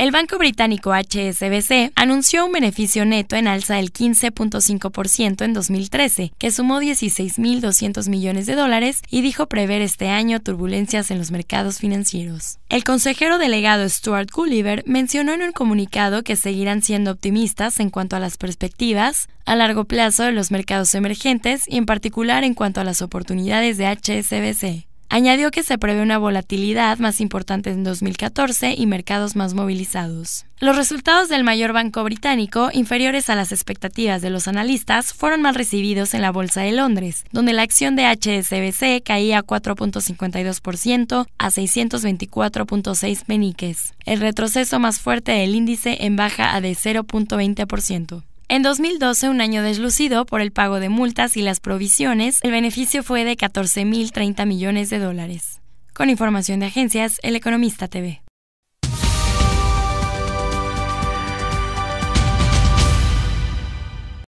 El banco británico HSBC anunció un beneficio neto en alza del 15.5% en 2013, que sumó 16.200 millones de dólares y dijo prever este año turbulencias en los mercados financieros. El consejero delegado Stuart Gulliver mencionó en un comunicado que seguirán siendo optimistas en cuanto a las perspectivas a largo plazo de los mercados emergentes y en particular en cuanto a las oportunidades de HSBC. Añadió que se prevé una volatilidad más importante en 2014 y mercados más movilizados. Los resultados del mayor banco británico, inferiores a las expectativas de los analistas, fueron mal recibidos en la Bolsa de Londres, donde la acción de HSBC caía 4.52% a 624.6 peniques, el retroceso más fuerte del índice en baja a de 0.20%. En 2012, un año deslucido por el pago de multas y las provisiones, el beneficio fue de 14.030 millones de dólares. Con información de agencias, El Economista TV.